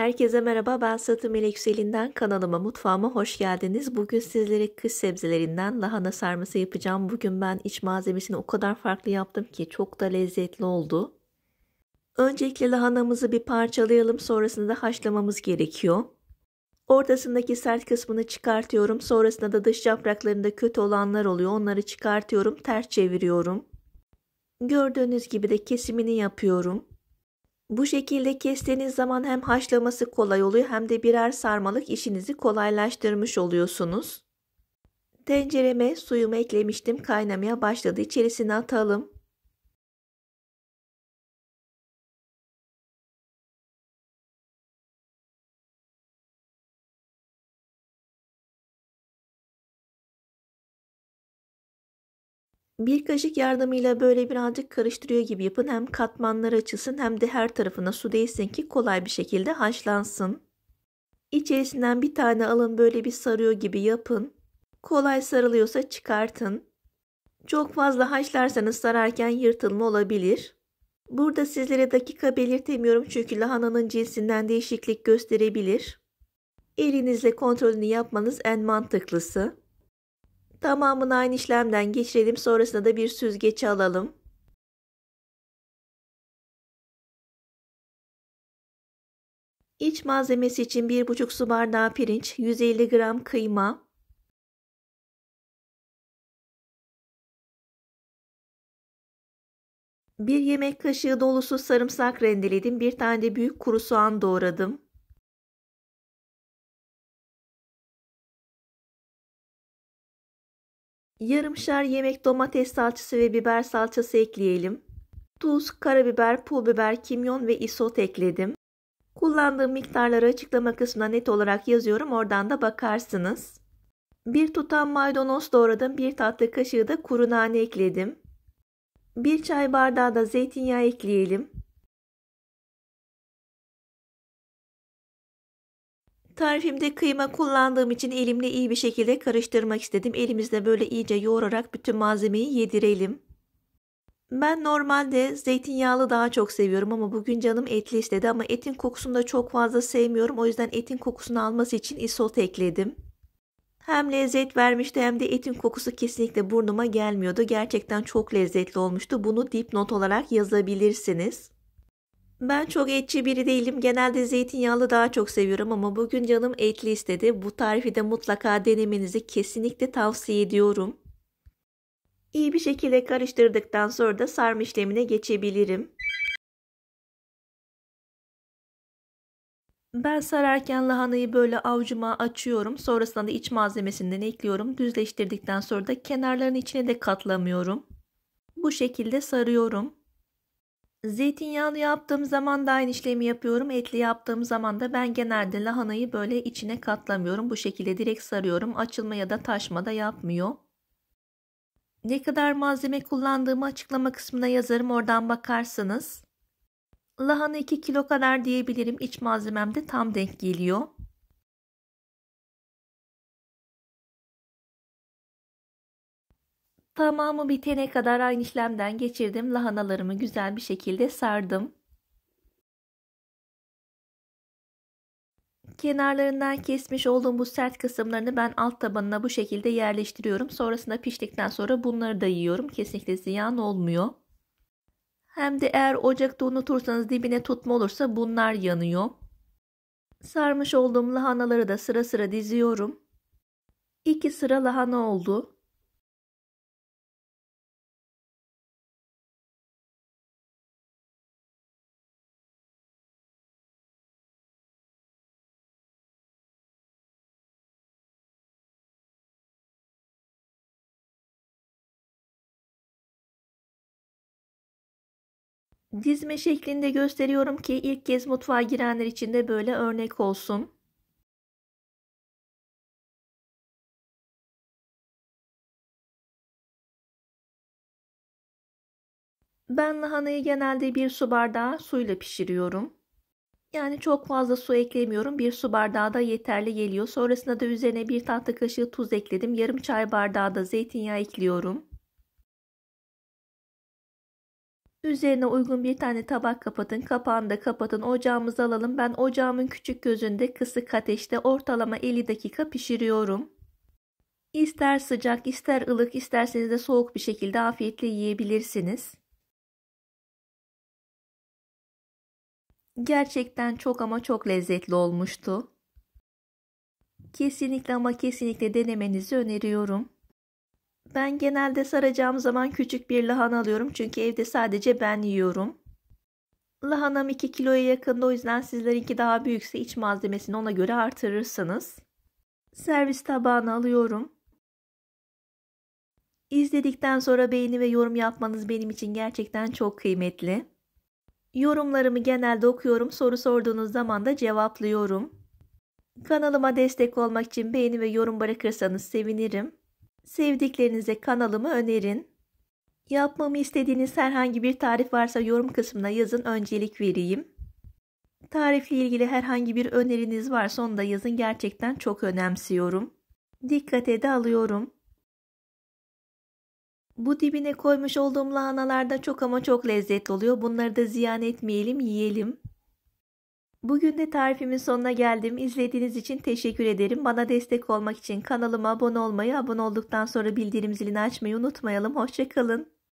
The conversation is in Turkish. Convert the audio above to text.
Herkese merhaba ben Satı Melek Selinden kanalıma mutfağıma hoş geldiniz. Bugün sizlere kış sebzelerinden lahana sarması yapacağım. Bugün ben iç malzemesini o kadar farklı yaptım ki çok da lezzetli oldu. Öncelikle lahanamızı bir parçalayalım sonrasında da haşlamamız gerekiyor. Ortasındaki sert kısmını çıkartıyorum. Sonrasında da dış yapraklarında kötü olanlar oluyor. Onları çıkartıyorum ters çeviriyorum. Gördüğünüz gibi de kesimini yapıyorum. Bu şekilde kestiğiniz zaman hem haşlaması kolay oluyor hem de birer sarmalık işinizi kolaylaştırmış oluyorsunuz. Tencereme suyumu eklemiştim kaynamaya başladı. İçerisine atalım. Bir kaşık yardımıyla böyle birazcık karıştırıyor gibi yapın. Hem katmanları açılsın hem de her tarafına su değsin ki kolay bir şekilde haşlansın. İçerisinden bir tane alın böyle bir sarıyor gibi yapın. Kolay sarılıyorsa çıkartın. Çok fazla haşlarsanız sararken yırtılma olabilir. Burada sizlere dakika belirtemiyorum çünkü lahananın cinsinden değişiklik gösterebilir. Elinizle kontrolünü yapmanız en mantıklısı. Tamamını aynı işlemden geçirelim. Sonrasında da bir süzgeç alalım. İç malzemesi için 1,5 su bardağı pirinç, 150 gram kıyma, 1 yemek kaşığı dolusu sarımsak rendeledim. Bir tane de büyük kuru soğan doğradım. Yarımşar yemek domates salçası ve biber salçası ekleyelim. Tuz, karabiber, pul biber, kimyon ve isot ekledim. Kullandığım miktarları açıklama kısmına net olarak yazıyorum. Oradan da bakarsınız. Bir tutam maydanoz doğradım. Bir tatlı kaşığı da kuru nane ekledim. Bir çay bardağı da zeytinyağı ekleyelim. Tarifimde kıyma kullandığım için elimle iyi bir şekilde karıştırmak istedim. Elimizle böyle iyice yoğurarak bütün malzemeyi yedirelim. Ben normalde zeytinyağlı daha çok seviyorum ama bugün canım etli istedi ama etin kokusunu da çok fazla sevmiyorum. O yüzden etin kokusunu alması için isot ekledim. Hem lezzet vermişti hem de etin kokusu kesinlikle burnuma gelmiyordu. Gerçekten çok lezzetli olmuştu. Bunu dipnot olarak yazabilirsiniz. Ben çok etçi biri değilim. Genelde zeytinyağlı daha çok seviyorum ama bugün canım etli istedi. Bu tarifi de mutlaka denemenizi kesinlikle tavsiye ediyorum. İyi bir şekilde karıştırdıktan sonra da sarma işlemine geçebilirim. Ben sararken lahanayı böyle avcuma açıyorum. Sonrasında da iç malzemesinden ekliyorum. Düzleştirdikten sonra da kenarların içine de katlamıyorum. Bu şekilde sarıyorum. Zeytinyağlı yaptığım zaman da aynı işlemi yapıyorum. Etli yaptığım zaman da ben genelde lahanayı böyle içine katlamıyorum. Bu şekilde direkt sarıyorum. Açılma ya da taşma da yapmıyor. Ne kadar malzeme kullandığımı açıklama kısmına yazarım. Oradan bakarsınız. Lahana 2 kilo kadar diyebilirim. İç malzemem de tam denk geliyor. Tamamı bitene kadar aynı işlemden geçirdim. Lahanalarımı güzel bir şekilde sardım. Kenarlarından kesmiş olduğum bu sert kısımlarını ben alt tabanına bu şekilde yerleştiriyorum. Sonrasında piştikten sonra bunları da yiyorum. Kesinlikle ziyan olmuyor. Hem de eğer ocakta unutursanız dibine tutma olursa bunlar yanıyor. Sarmış olduğum lahanaları da sıra sıra diziyorum. İki sıra lahana oldu. Dizme şeklinde gösteriyorum ki ilk kez mutfağa girenler için de böyle örnek olsun. Ben lahanayı genelde bir su bardağı suyla pişiriyorum. Yani çok fazla su eklemiyorum. Bir su bardağı da yeterli geliyor. Sonrasında da üzerine bir tatlı kaşığı tuz ekledim. Yarım çay bardağı da zeytinyağı ekliyorum. Üzerine uygun bir tane tabak kapatın. Kapağını da kapatın. Ocağımızı alalım. Ben ocağımın küçük gözünde kısık ateşte ortalama 50 dakika pişiriyorum. İster sıcak, ister ılık, isterseniz de soğuk bir şekilde afiyetle yiyebilirsiniz. Gerçekten çok ama çok lezzetli olmuştu. Kesinlikle ama kesinlikle denemenizi öneriyorum. Ben genelde saracağım zaman küçük bir lahana alıyorum çünkü evde sadece ben yiyorum. Lahanam 2 kiloya yakında o yüzden sizlerinki daha büyükse iç malzemesini ona göre artırırsınız. Servis tabağına alıyorum. İzledikten sonra beğeni ve yorum yapmanız benim için gerçekten çok kıymetli. Yorumlarımı genelde okuyorum, soru sorduğunuz zaman da cevaplıyorum. Kanalıma destek olmak için beğeni ve yorum bırakırsanız sevinirim. Sevdiklerinize kanalımı önerin. Yapmamı istediğiniz herhangi bir tarif varsa yorum kısmına yazın öncelik vereyim. Tarifle ilgili herhangi bir öneriniz varsa onu da yazın gerçekten çok önemsiyorum. Dikkate de alıyorum. Bu dibine koymuş olduğum lahanalarda çok ama çok lezzetli oluyor. Bunları da ziyan etmeyelim, yiyelim. Bugün de tarifimin sonuna geldim. İzlediğiniz için teşekkür ederim. Bana destek olmak için kanalıma abone olmayı, abone olduktan sonra bildirim zilini açmayı unutmayalım. Hoşçakalın.